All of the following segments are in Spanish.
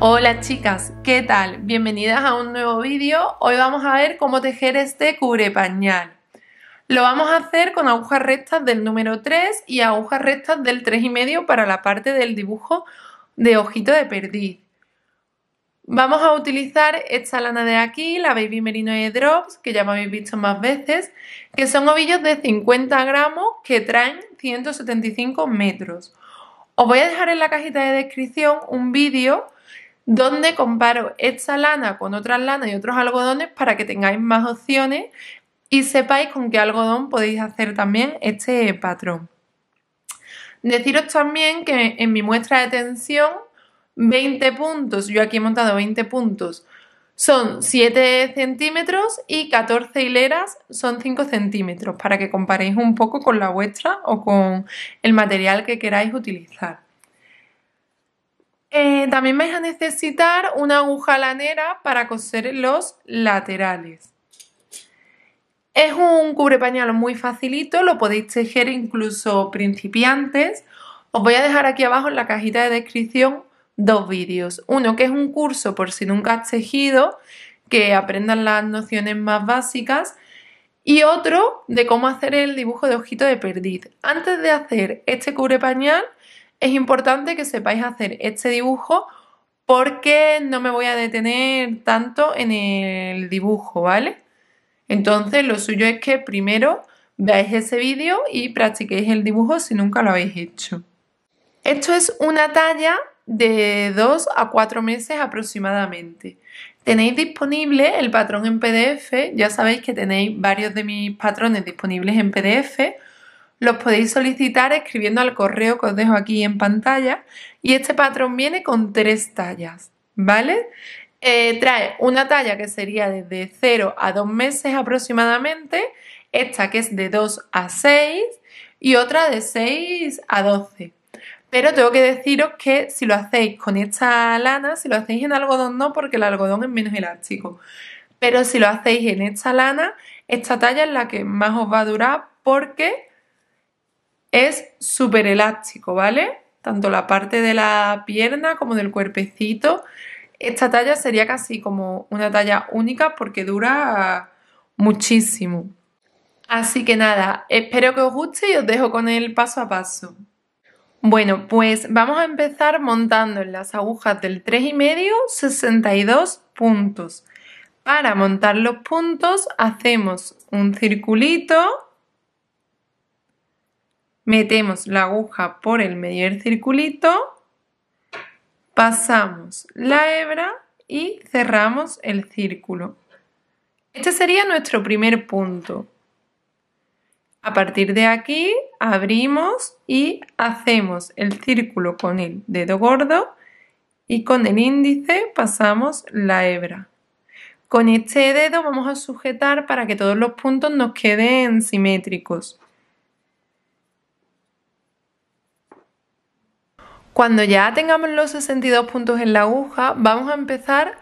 Hola chicas, ¿qué tal? Bienvenidas a un nuevo vídeo. Hoy vamos a ver cómo tejer este cubre pañal Lo vamos a hacer con agujas rectas del número 3 y agujas rectas del 3,5 para la parte del dibujo de ojito de perdiz. Vamos a utilizar esta lana de aquí, la Baby Merino e Drops, que ya me habéis visto más veces, que son ovillos de 50 gramos que traen 175 metros. Os voy a dejar en la cajita de descripción un vídeo donde comparo esta lana con otras lanas y otros algodones para que tengáis más opciones y sepáis con qué algodón podéis hacer también este patrón. Deciros también que en mi muestra de tensión, 20 puntos, yo aquí he montado 20 puntos, son 7 centímetros y 14 hileras son 5 centímetros para que comparéis un poco con la vuestra o con el material que queráis utilizar. Eh, también vais a necesitar una aguja lanera para coser los laterales. Es un cubre pañal muy facilito, lo podéis tejer incluso principiantes. Os voy a dejar aquí abajo en la cajita de descripción dos vídeos. Uno que es un curso por si nunca has tejido, que aprendan las nociones más básicas. Y otro de cómo hacer el dibujo de ojito de perdiz. Antes de hacer este cubre pañal, es importante que sepáis hacer este dibujo porque no me voy a detener tanto en el dibujo, ¿vale? Entonces lo suyo es que primero veáis ese vídeo y practiquéis el dibujo si nunca lo habéis hecho. Esto es una talla de 2 a 4 meses aproximadamente. Tenéis disponible el patrón en PDF, ya sabéis que tenéis varios de mis patrones disponibles en PDF los podéis solicitar escribiendo al correo que os dejo aquí en pantalla y este patrón viene con tres tallas, ¿vale? Eh, trae una talla que sería desde 0 a 2 meses aproximadamente, esta que es de 2 a 6 y otra de 6 a 12. Pero tengo que deciros que si lo hacéis con esta lana, si lo hacéis en algodón no, porque el algodón es menos elástico. Pero si lo hacéis en esta lana, esta talla es la que más os va a durar porque es súper elástico, ¿vale? Tanto la parte de la pierna como del cuerpecito. Esta talla sería casi como una talla única porque dura muchísimo. Así que nada, espero que os guste y os dejo con el paso a paso. Bueno, pues vamos a empezar montando en las agujas del 3,5 62 puntos. Para montar los puntos hacemos un circulito Metemos la aguja por el medio del circulito, pasamos la hebra y cerramos el círculo. Este sería nuestro primer punto. A partir de aquí abrimos y hacemos el círculo con el dedo gordo y con el índice pasamos la hebra. Con este dedo vamos a sujetar para que todos los puntos nos queden simétricos. Cuando ya tengamos los 62 puntos en la aguja, vamos a empezar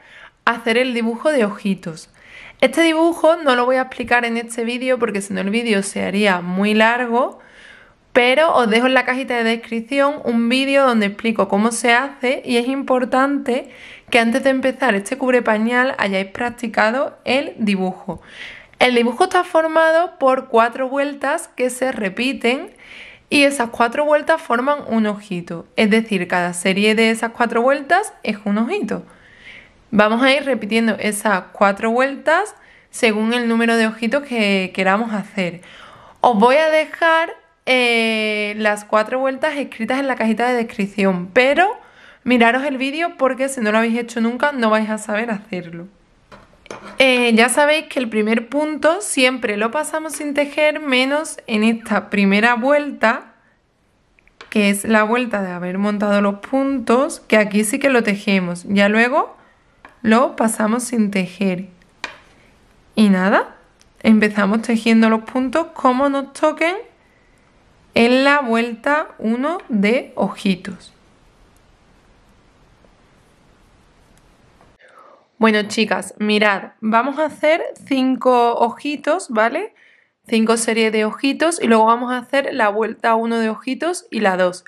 a hacer el dibujo de ojitos. Este dibujo no lo voy a explicar en este vídeo porque si no el vídeo se haría muy largo, pero os dejo en la cajita de descripción un vídeo donde explico cómo se hace y es importante que antes de empezar este cubre pañal hayáis practicado el dibujo. El dibujo está formado por cuatro vueltas que se repiten y esas cuatro vueltas forman un ojito. Es decir, cada serie de esas cuatro vueltas es un ojito. Vamos a ir repitiendo esas cuatro vueltas según el número de ojitos que queramos hacer. Os voy a dejar eh, las cuatro vueltas escritas en la cajita de descripción, pero miraros el vídeo porque si no lo habéis hecho nunca no vais a saber hacerlo. Eh, ya sabéis que el primer punto siempre lo pasamos sin tejer, menos en esta primera vuelta, que es la vuelta de haber montado los puntos, que aquí sí que lo tejemos. Ya luego lo pasamos sin tejer. Y nada, empezamos tejiendo los puntos como nos toquen en la vuelta 1 de ojitos. Bueno, chicas, mirad, vamos a hacer cinco ojitos, ¿vale? Cinco series de ojitos y luego vamos a hacer la vuelta 1 de ojitos y la 2.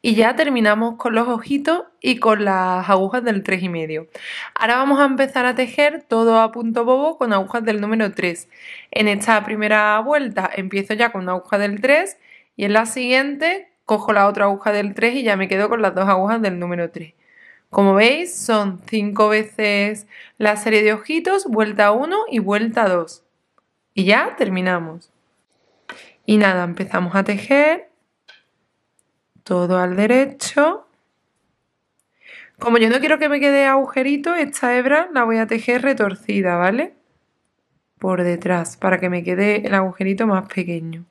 Y ya terminamos con los ojitos y con las agujas del 3,5. y medio. Ahora vamos a empezar a tejer todo a punto bobo con agujas del número 3. En esta primera vuelta empiezo ya con una aguja del 3 y en la siguiente cojo la otra aguja del 3 y ya me quedo con las dos agujas del número 3. Como veis, son cinco veces la serie de ojitos, vuelta 1 y vuelta 2. Y ya terminamos. Y nada, empezamos a tejer. Todo al derecho. Como yo no quiero que me quede agujerito, esta hebra la voy a tejer retorcida, ¿vale? Por detrás, para que me quede el agujerito más pequeño.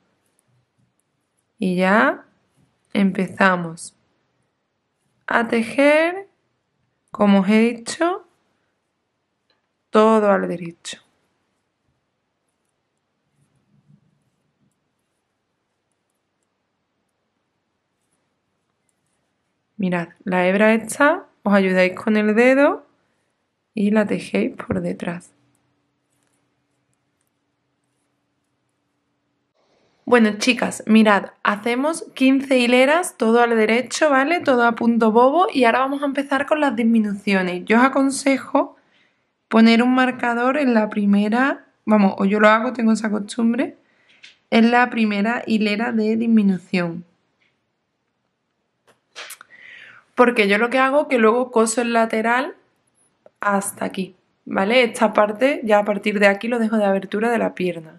Y ya empezamos a tejer como os he dicho, todo al derecho. Mirad, la hebra esta os ayudáis con el dedo y la tejéis por detrás. Bueno, chicas, mirad, hacemos 15 hileras, todo al derecho, ¿vale? Todo a punto bobo y ahora vamos a empezar con las disminuciones. Yo os aconsejo poner un marcador en la primera, vamos, o yo lo hago, tengo esa costumbre, en la primera hilera de disminución. Porque yo lo que hago es que luego coso el lateral hasta aquí, ¿vale? Esta parte ya a partir de aquí lo dejo de abertura de la pierna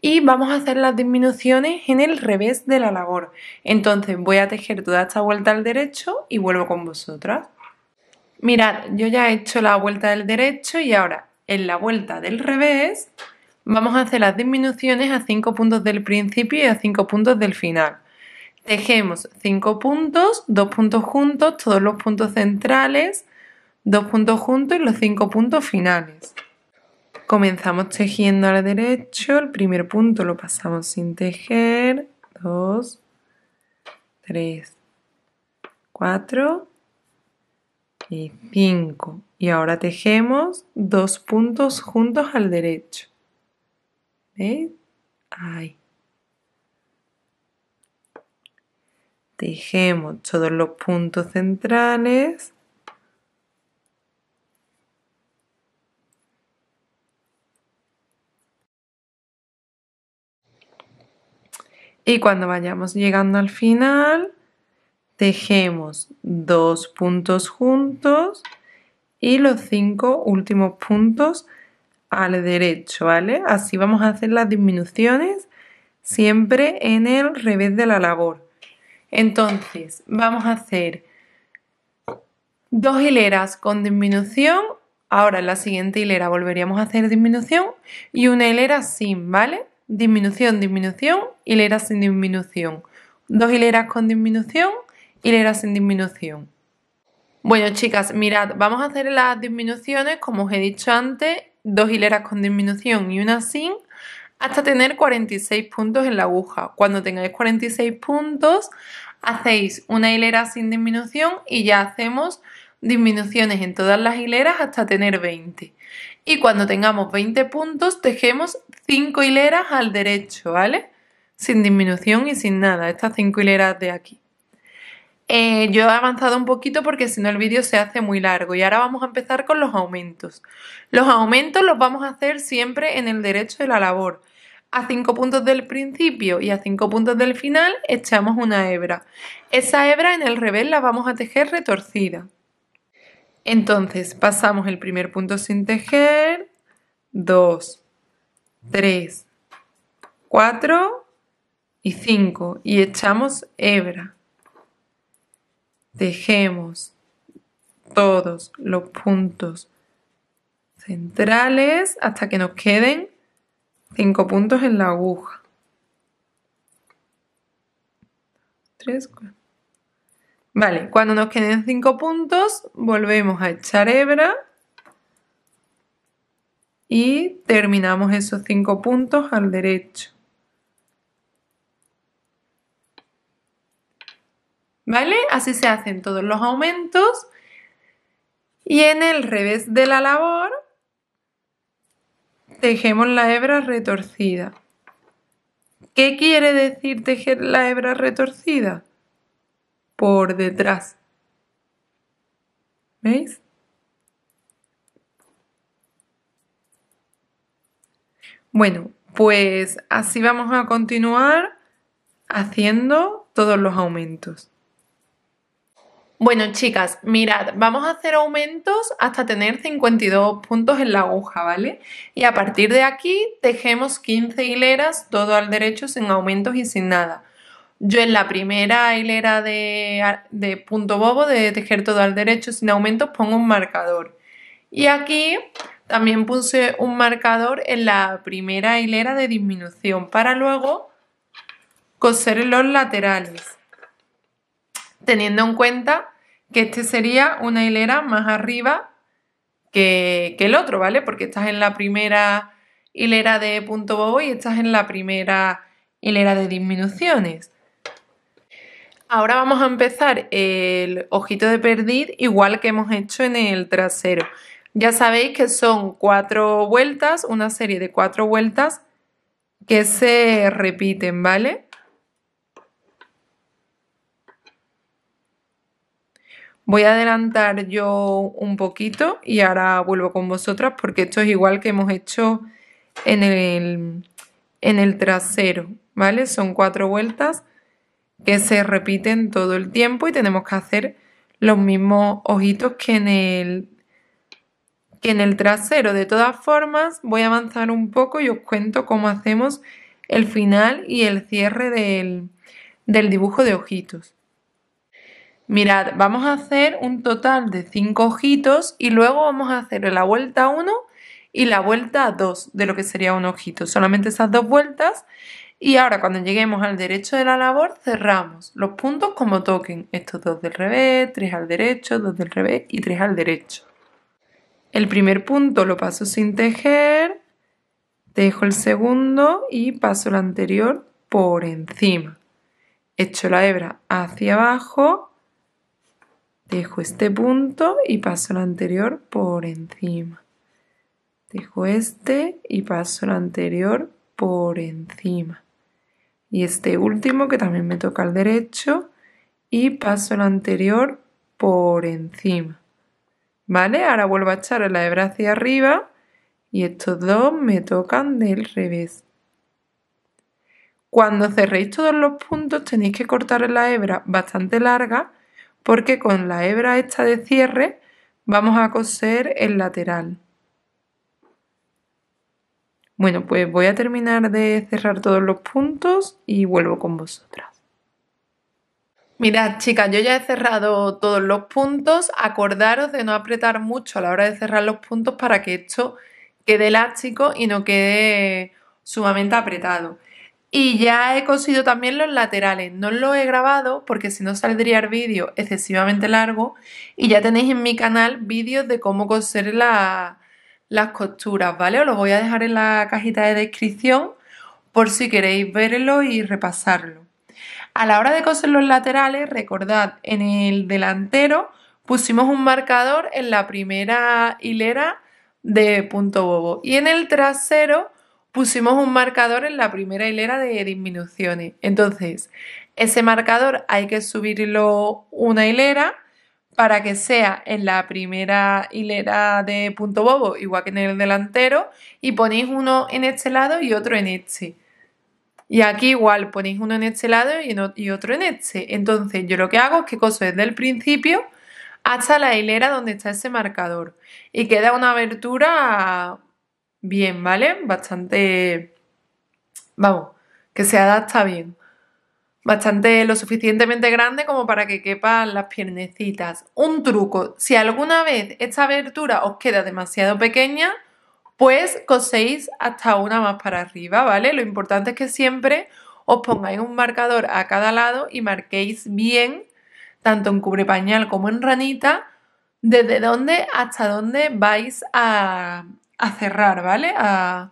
y vamos a hacer las disminuciones en el revés de la labor. Entonces voy a tejer toda esta vuelta al derecho y vuelvo con vosotras. Mirad, yo ya he hecho la vuelta del derecho y ahora en la vuelta del revés vamos a hacer las disminuciones a 5 puntos del principio y a 5 puntos del final. Tejemos 5 puntos, 2 puntos juntos, todos los puntos centrales, 2 puntos juntos y los 5 puntos finales. Comenzamos tejiendo al derecho, el primer punto lo pasamos sin tejer, 2, 3, 4 y 5. Y ahora tejemos dos puntos juntos al derecho. ¿Veis? Ahí. Tejemos todos los puntos centrales Y cuando vayamos llegando al final, tejemos dos puntos juntos y los cinco últimos puntos al derecho, ¿vale? Así vamos a hacer las disminuciones siempre en el revés de la labor. Entonces, vamos a hacer dos hileras con disminución. Ahora en la siguiente hilera volveríamos a hacer disminución y una hilera sin, ¿vale? disminución, disminución, hilera sin disminución. Dos hileras con disminución, hilera sin disminución. Bueno, chicas, mirad, vamos a hacer las disminuciones, como os he dicho antes, dos hileras con disminución y una sin, hasta tener 46 puntos en la aguja. Cuando tengáis 46 puntos, hacéis una hilera sin disminución y ya hacemos disminuciones en todas las hileras hasta tener 20 y cuando tengamos 20 puntos tejemos 5 hileras al derecho, ¿vale? Sin disminución y sin nada, estas 5 hileras de aquí. Eh, yo he avanzado un poquito porque si no el vídeo se hace muy largo y ahora vamos a empezar con los aumentos. Los aumentos los vamos a hacer siempre en el derecho de la labor. A 5 puntos del principio y a 5 puntos del final echamos una hebra. Esa hebra en el revés la vamos a tejer retorcida. Entonces, pasamos el primer punto sin tejer. 2, 3, 4 y 5. Y echamos hebra. Tejemos todos los puntos centrales hasta que nos queden 5 puntos en la aguja. 3, 4. Vale, cuando nos queden 5 puntos, volvemos a echar hebra y terminamos esos 5 puntos al derecho. ¿Vale? Así se hacen todos los aumentos. Y en el revés de la labor, tejemos la hebra retorcida. ¿Qué quiere decir tejer la hebra retorcida? por detrás. ¿Veis? Bueno, pues así vamos a continuar haciendo todos los aumentos. Bueno, chicas, mirad, vamos a hacer aumentos hasta tener 52 puntos en la aguja, ¿vale? Y a partir de aquí tejemos 15 hileras todo al derecho sin aumentos y sin nada. Yo en la primera hilera de, punto bobo de tejer todo al derecho sin aumentos pongo un marcador. Y aquí también puse un marcador en la primera hilera de disminución para luego coser los laterales. Teniendo en cuenta que este sería una hilera más arriba que, que el otro, ¿vale? Porque estás en la primera hilera de punto bobo y estás en la primera hilera de disminuciones. Ahora vamos a empezar el ojito de perdiz igual que hemos hecho en el trasero. Ya sabéis que son cuatro vueltas, una serie de cuatro vueltas que se repiten, ¿vale? Voy a adelantar yo un poquito y ahora vuelvo con vosotras porque esto es igual que hemos hecho en el, en el trasero, ¿vale? Son cuatro vueltas que se repiten todo el tiempo y tenemos que hacer los mismos ojitos que en el, que en el trasero. De todas formas, voy a avanzar un poco y os cuento cómo hacemos el final y el cierre del, del dibujo de ojitos. Mirad, vamos a hacer un total de 5 ojitos y luego vamos a hacer la vuelta 1 y la vuelta 2 de lo que sería un ojito. Solamente esas dos vueltas y ahora cuando lleguemos al derecho de la labor cerramos los puntos como toquen. Estos dos del revés, tres al derecho, dos del revés y tres al derecho. El primer punto lo paso sin tejer, dejo el segundo y paso el anterior por encima. Echo la hebra hacia abajo, dejo este punto y paso el anterior por encima. Dejo este y paso el anterior por encima y este último que también me toca al derecho y paso el anterior por encima. ¿Vale? Ahora vuelvo a echar la hebra hacia arriba y estos dos me tocan del revés. Cuando cerréis todos los puntos tenéis que cortar la hebra bastante larga porque con la hebra esta de cierre vamos a coser el lateral. Bueno, pues voy a terminar de cerrar todos los puntos y vuelvo con vosotras. Mirad, chicas, yo ya he cerrado todos los puntos. Acordaros de no apretar mucho a la hora de cerrar los puntos para que esto quede elástico y no quede sumamente apretado. Y ya he cosido también los laterales. No lo he grabado porque si no saldría el vídeo excesivamente largo. Y ya tenéis en mi canal vídeos de cómo coser la, las costuras, ¿vale? Os lo voy a dejar en la cajita de descripción por si queréis verlo y repasarlo. A la hora de coser los laterales, recordad, en el delantero pusimos un marcador en la primera hilera de punto bobo y en el trasero pusimos un marcador en la primera hilera de disminuciones. Entonces, ese marcador hay que subirlo una hilera para que sea en la primera hilera de punto bobo, igual que en el delantero, y ponéis uno en este lado y otro en este. Y aquí igual ponéis uno en este lado y, otro en este. Entonces yo lo que hago es que coso desde el principio hasta la hilera donde está ese marcador. Y queda una abertura bien, ¿vale? Bastante... Vamos, que se adapta bien bastante lo suficientemente grande como para que quepan las piernecitas. Un truco, si alguna vez esta abertura os queda demasiado pequeña, pues coséis hasta una más para arriba, ¿vale? Lo importante es que siempre os pongáis un marcador a cada lado y marquéis bien, tanto en cubrepañal como en ranita, desde dónde hasta dónde vais a, cerrar, ¿vale? a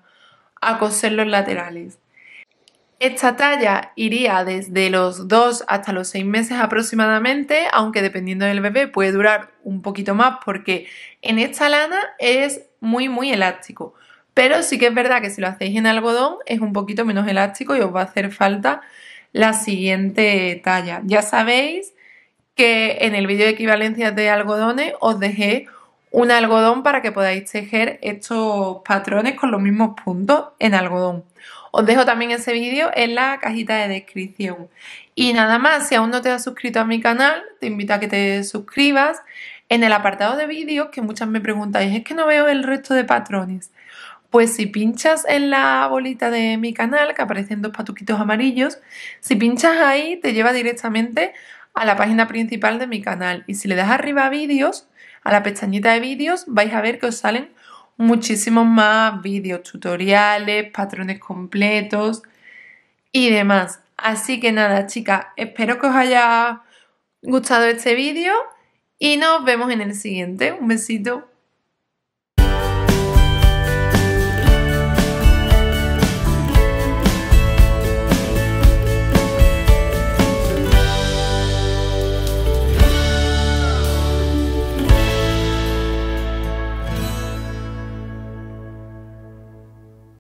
coser los laterales. Esta talla iría desde los 2 hasta los 6 meses aproximadamente, aunque dependiendo del bebé puede durar un poquito más porque en esta lana es muy muy elástico. Pero sí que es verdad que si lo hacéis en algodón es un poquito menos elástico y os va a hacer falta la siguiente talla. Ya sabéis que en el vídeo de equivalencias de algodones os dejé un algodón para que podáis tejer estos patrones con los mismos puntos en algodón. Os dejo también ese vídeo en la cajita de descripción. Y nada más, si aún no te has suscrito a mi canal, te invito a que te suscribas en el apartado de vídeos, que muchas me preguntáis, es que no veo el resto de patrones. Pues si pinchas en la bolita de mi canal, que aparecen dos patuquitos amarillos, si pinchas ahí te lleva directamente a la página principal de mi canal. Y si le das arriba a vídeos, a la pestañita de vídeos, vais a ver que os salen muchísimos más vídeos, tutoriales, patrones completos y demás. Así que nada, chicas, espero que os haya gustado este vídeo y nos vemos en el siguiente. Un besito.